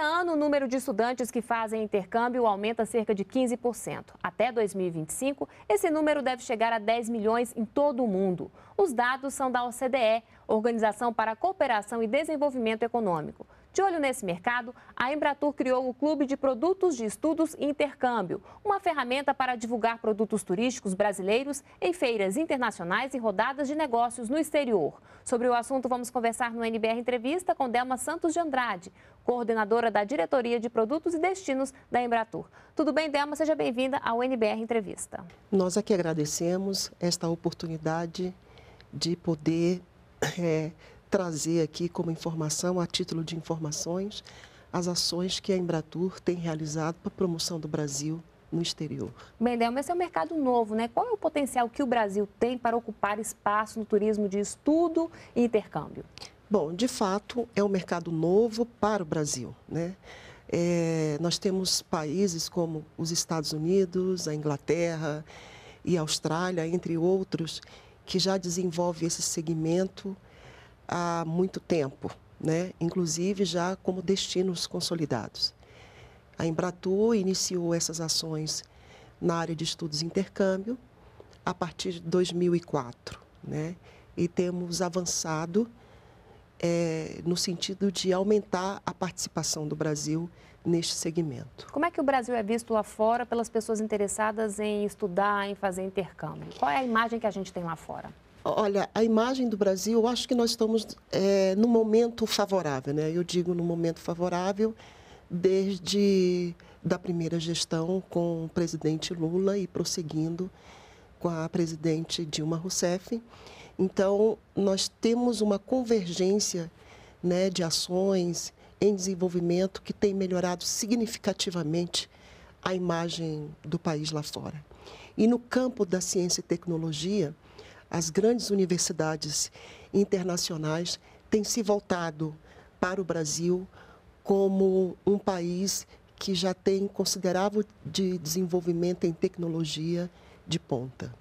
Cada ano, o número de estudantes que fazem intercâmbio aumenta cerca de 15%. Até 2025, esse número deve chegar a 10 milhões em todo o mundo. Os dados são da OCDE, Organização para a Cooperação e Desenvolvimento Econômico. De olho nesse mercado, a Embratur criou o Clube de Produtos de Estudos e Intercâmbio, uma ferramenta para divulgar produtos turísticos brasileiros em feiras internacionais e rodadas de negócios no exterior. Sobre o assunto, vamos conversar no NBR Entrevista com Delma Santos de Andrade, coordenadora da Diretoria de Produtos e Destinos da Embratur. Tudo bem, Delma? Seja bem-vinda ao NBR Entrevista. Nós aqui agradecemos esta oportunidade de poder. É trazer aqui como informação, a título de informações, as ações que a Embratur tem realizado para a promoção do Brasil no exterior. Léo, mas é um mercado novo, né? Qual é o potencial que o Brasil tem para ocupar espaço no turismo de estudo e intercâmbio? Bom, de fato, é um mercado novo para o Brasil, né? É, nós temos países como os Estados Unidos, a Inglaterra e a Austrália, entre outros, que já desenvolve esse segmento há muito tempo, né? inclusive já como destinos consolidados. A Embratur iniciou essas ações na área de estudos e intercâmbio a partir de 2004, né? e temos avançado é, no sentido de aumentar a participação do Brasil neste segmento. Como é que o Brasil é visto lá fora pelas pessoas interessadas em estudar, em fazer intercâmbio? Qual é a imagem que a gente tem lá fora? Olha, a imagem do Brasil, eu acho que nós estamos é, no momento favorável, né? Eu digo no momento favorável desde da primeira gestão com o presidente Lula e prosseguindo com a presidente Dilma Rousseff. Então, nós temos uma convergência né, de ações em desenvolvimento que tem melhorado significativamente a imagem do país lá fora. E no campo da ciência e tecnologia, as grandes universidades internacionais têm se voltado para o Brasil como um país que já tem considerável de desenvolvimento em tecnologia de ponta.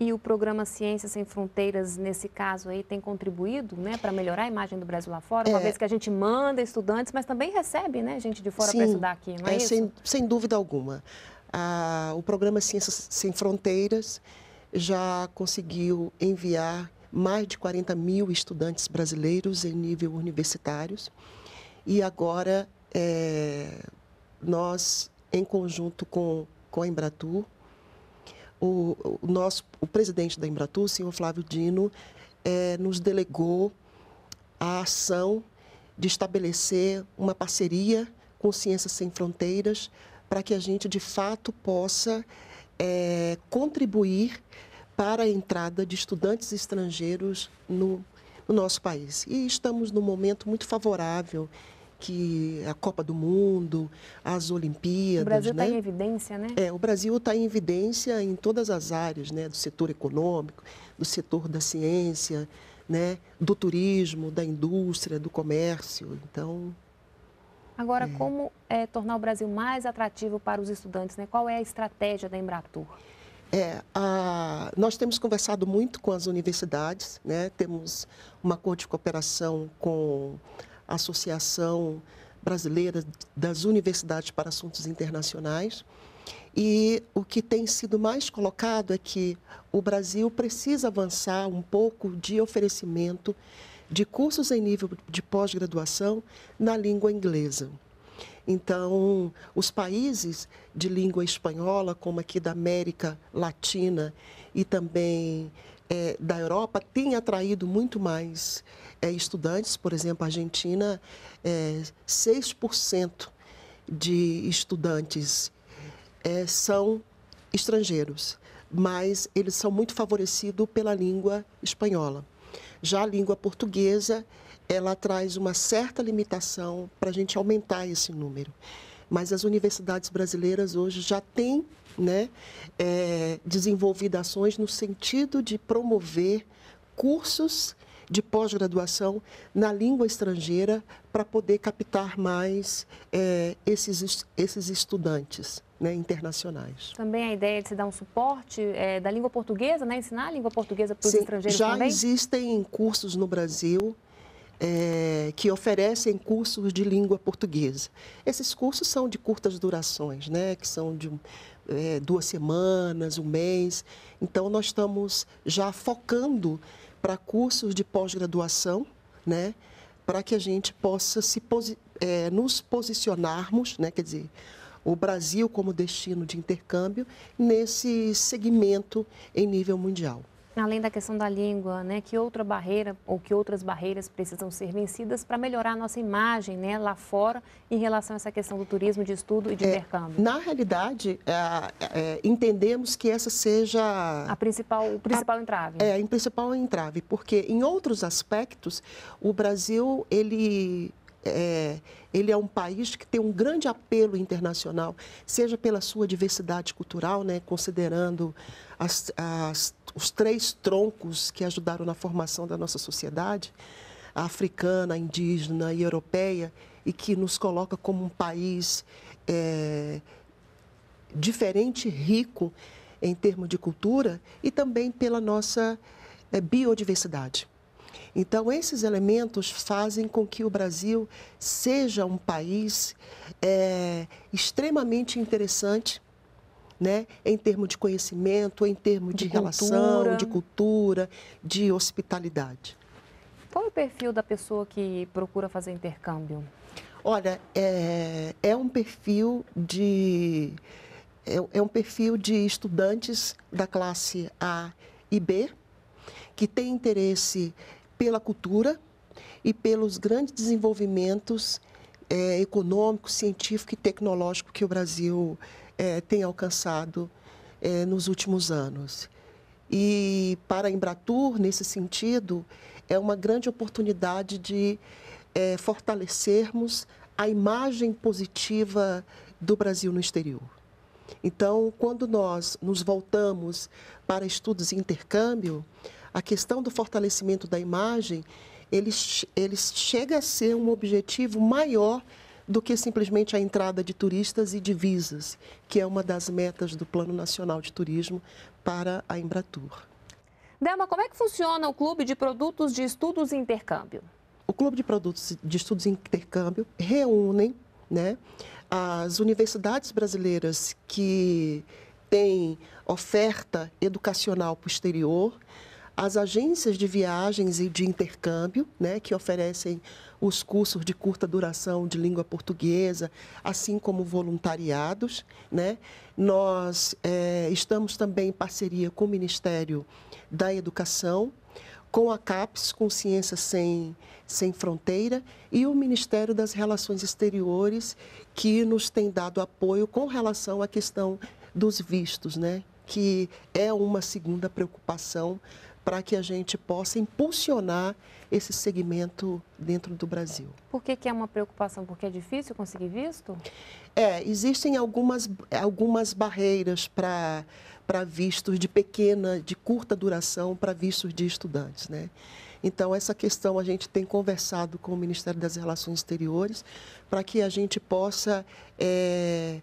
E o programa Ciências Sem Fronteiras, nesse caso aí, tem contribuído né, para melhorar a imagem do Brasil lá fora? Uma é... vez que a gente manda estudantes, mas também recebe né, gente de fora para estudar aqui, não é, é isso? Sem, sem dúvida alguma. Ah, o programa Ciências Sem Fronteiras já conseguiu enviar mais de 40 mil estudantes brasileiros em nível universitários. E agora é, nós, em conjunto com, com a Embratur, o, o, nosso, o presidente da Embratur, o senhor Flávio Dino, é, nos delegou a ação de estabelecer uma parceria com Ciências Sem Fronteiras para que a gente, de fato, possa é, contribuir para a entrada de estudantes estrangeiros no, no nosso país. E estamos num momento muito favorável que a Copa do Mundo, as Olimpíadas. O Brasil está né? em evidência, né? É, o Brasil está em evidência em todas as áreas, né? Do setor econômico, do setor da ciência, né? Do turismo, da indústria, do comércio. Então, Agora, é. como é, tornar o Brasil mais atrativo para os estudantes? Né? Qual é a estratégia da Embratur? É, a, nós temos conversado muito com as universidades, né? temos um acordo de cooperação com a Associação Brasileira das Universidades para Assuntos Internacionais. E o que tem sido mais colocado é que o Brasil precisa avançar um pouco de oferecimento de cursos em nível de pós-graduação na língua inglesa. Então, os países de língua espanhola, como aqui da América Latina e também é, da Europa, têm atraído muito mais é, estudantes. Por exemplo, a Argentina, é, 6% de estudantes é, são estrangeiros, mas eles são muito favorecidos pela língua espanhola. Já a língua portuguesa, ela traz uma certa limitação para a gente aumentar esse número. Mas as universidades brasileiras hoje já têm né, é, desenvolvido ações no sentido de promover cursos de pós-graduação na língua estrangeira para poder captar mais é, esses, esses estudantes né, internacionais. Também a ideia de se dar um suporte é, da língua portuguesa, né, ensinar a língua portuguesa para os estrangeiros já também? Já existem cursos no Brasil é, que oferecem cursos de língua portuguesa. Esses cursos são de curtas durações, né, que são de é, duas semanas, um mês. Então, nós estamos já focando para cursos de pós-graduação, né, para que a gente possa se posi é, nos posicionarmos, né, quer dizer, o Brasil como destino de intercâmbio nesse segmento em nível mundial. Além da questão da língua, né, que outra barreira ou que outras barreiras precisam ser vencidas para melhorar a nossa imagem né, lá fora em relação a essa questão do turismo, de estudo e de é, intercâmbio? Na realidade, é, é, entendemos que essa seja... A principal, o principal a, entrave. É, a principal entrave, porque em outros aspectos, o Brasil, ele é, ele é um país que tem um grande apelo internacional, seja pela sua diversidade cultural, né, considerando as, as, os três troncos que ajudaram na formação da nossa sociedade, a africana, a indígena e europeia, e que nos coloca como um país é, diferente, rico em termos de cultura, e também pela nossa é, biodiversidade. Então, esses elementos fazem com que o Brasil seja um país é, extremamente interessante né? em termos de conhecimento, em termos de, de relação, cultura. de cultura, de hospitalidade. Qual é o perfil da pessoa que procura fazer intercâmbio? Olha, é, é um perfil de é, é, um perfil de estudantes da classe A e B que tem interesse pela cultura e pelos grandes desenvolvimentos é, econômico, científico e tecnológico que o Brasil é, tem alcançado é, nos últimos anos. E para a Embratur, nesse sentido, é uma grande oportunidade de é, fortalecermos a imagem positiva do Brasil no exterior. Então, quando nós nos voltamos para estudos e intercâmbio, a questão do fortalecimento da imagem, ele, ele chega a ser um objetivo maior do que simplesmente a entrada de turistas e de visas, que é uma das metas do Plano Nacional de Turismo para a Embratur. Delma, como é que funciona o Clube de Produtos de Estudos e Intercâmbio? O Clube de Produtos de Estudos e Intercâmbio reúne né, as universidades brasileiras que têm oferta educacional posterior, exterior, as agências de viagens e de intercâmbio, né, que oferecem os cursos de curta duração de língua portuguesa, assim como voluntariados. Né? Nós é, estamos também em parceria com o Ministério da Educação, com a CAPES, com Ciência Sem, Sem Fronteira, e o Ministério das Relações Exteriores, que nos tem dado apoio com relação à questão dos vistos, né? que é uma segunda preocupação para que a gente possa impulsionar esse segmento dentro do Brasil. Por que, que, é uma preocupação? Porque é difícil conseguir visto? É, existem algumas, algumas barreiras para vistos de pequena, de curta duração, para vistos de estudantes. Né? Então, essa questão a gente tem conversado com o Ministério das Relações Exteriores para que a gente possa. É,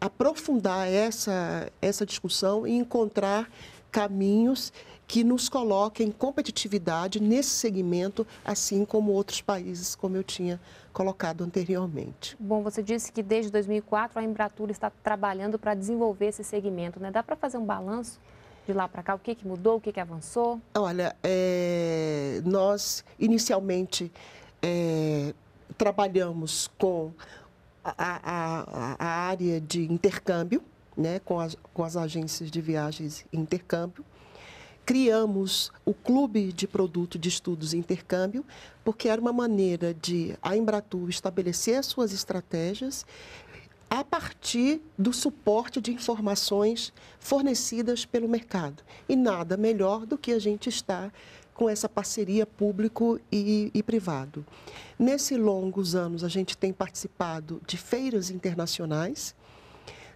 aprofundar essa, essa discussão e encontrar caminhos que nos coloquem em competitividade nesse segmento, assim como outros países, como eu tinha colocado anteriormente. Bom, você disse que desde 2004 a Embratur está trabalhando para desenvolver esse segmento, né? Dá para fazer um balanço de lá para cá? O que, que mudou? O que, que avançou? Olha, é... nós inicialmente é... trabalhamos com a, a, a área de intercâmbio, né, com, as, com as agências de viagens e intercâmbio. Criamos o Clube de Produto de Estudos e Intercâmbio, porque era uma maneira de a Embratur estabelecer suas estratégias a partir do suporte de informações fornecidas pelo mercado. E nada melhor do que a gente estar com essa parceria público e, e privado. Nesses longos anos, a gente tem participado de feiras internacionais,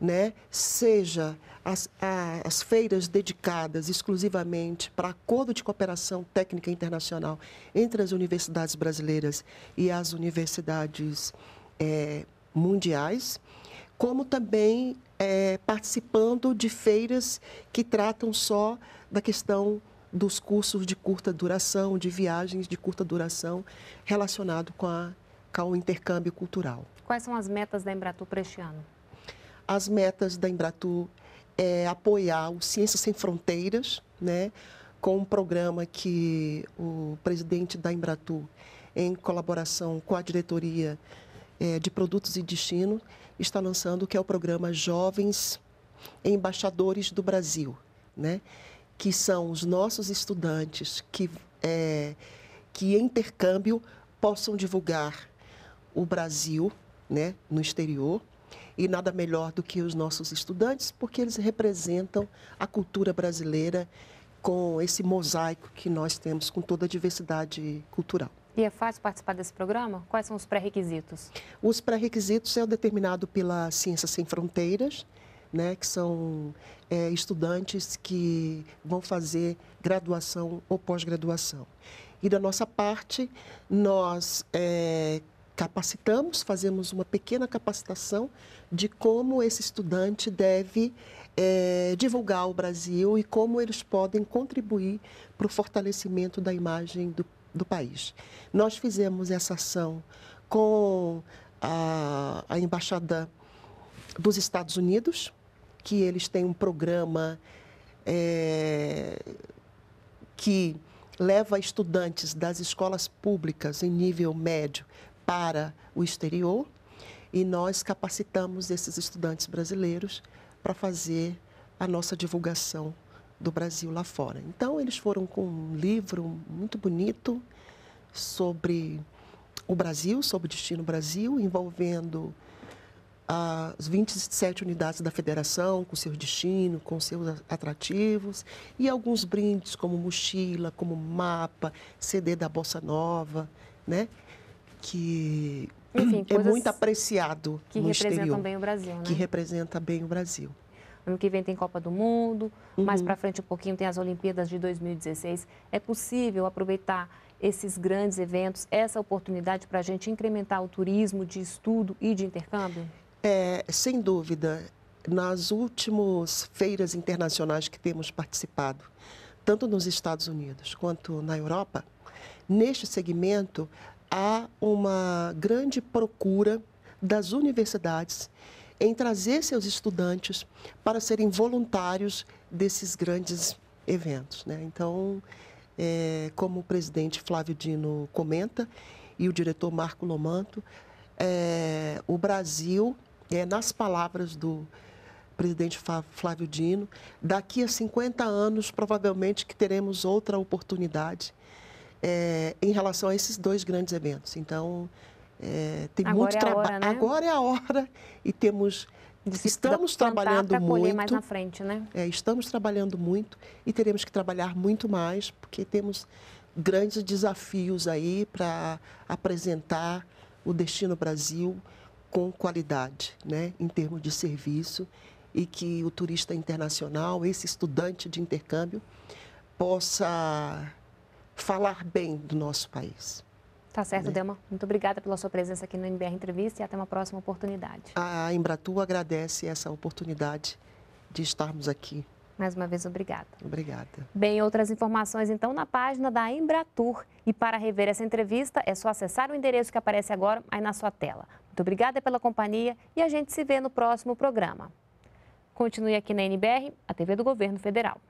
né, seja as, a, as feiras dedicadas exclusivamente para acordo de cooperação técnica internacional entre as universidades brasileiras e as universidades é, mundiais, como também é, participando de feiras que tratam só da questão dos cursos de curta duração, de viagens de curta duração, relacionado com, a, com o intercâmbio cultural. Quais são as metas da Embratur para este ano? As metas da Embratu é apoiar o Ciências Sem Fronteiras, né, com um programa que o presidente da Embratu, em colaboração com a diretoria é, de Produtos e Destino, está lançando, que é o programa Jovens Embaixadores do Brasil, né, que são os nossos estudantes que, é, que em intercâmbio, possam divulgar o Brasil né, no exterior e nada melhor do que os nossos estudantes, porque eles representam a cultura brasileira com esse mosaico que nós temos, com toda a diversidade cultural. E é fácil participar desse programa? Quais são os pré-requisitos? Os pré-requisitos é determinado pela ciência Sem Fronteiras, né, que são é, estudantes que vão fazer graduação ou pós-graduação. E da nossa parte, nós é, capacitamos, fazemos uma pequena capacitação de como esse estudante deve é, divulgar o Brasil e como eles podem contribuir para o fortalecimento da imagem do, do país. Nós fizemos essa ação com a, a Embaixada dos Estados Unidos, que eles têm um programa é, que leva estudantes das escolas públicas em nível médio para o exterior e nós capacitamos esses estudantes brasileiros para fazer a nossa divulgação do Brasil lá fora. Então, eles foram com um livro muito bonito sobre o Brasil, sobre o destino Brasil, envolvendo as 27 unidades da federação, com seu destino, com seus atrativos, e alguns brindes como mochila, como mapa, CD da Bossa Nova, né? que Enfim, é muito apreciado que no representam bem o Brasil, né? Que representa bem o Brasil. Ano que vem tem Copa do Mundo, uhum. mais para frente um pouquinho tem as Olimpíadas de 2016. É possível aproveitar esses grandes eventos, essa oportunidade para a gente incrementar o turismo de estudo e de intercâmbio? É, sem dúvida. Nas últimas feiras internacionais que temos participado, tanto nos Estados Unidos quanto na Europa, neste segmento há uma grande procura das universidades em trazer seus estudantes para serem voluntários desses grandes eventos. Né? Então, é, como o presidente Flávio Dino comenta e o diretor Marco Lomanto, é, o Brasil, é, nas palavras do presidente Flávio Dino, daqui a 50 anos provavelmente que teremos outra oportunidade é, em relação a esses dois grandes eventos. Então, é, tem Agora muito é trabalho. Né? Agora é a hora e temos estamos trabalhando muito mais na frente, né? É, estamos trabalhando muito e teremos que trabalhar muito mais porque temos grandes desafios aí para apresentar o destino Brasil com qualidade, né, em termos de serviço e que o turista internacional, esse estudante de intercâmbio possa falar bem do nosso país. Tá certo, né? Delma. Muito obrigada pela sua presença aqui no NBR Entrevista e até uma próxima oportunidade. A Embratur agradece essa oportunidade de estarmos aqui. Mais uma vez, obrigada. Obrigada. Bem, outras informações então na página da Embratur. E para rever essa entrevista, é só acessar o endereço que aparece agora aí na sua tela. Muito obrigada pela companhia e a gente se vê no próximo programa. Continue aqui na NBR, a TV do Governo Federal.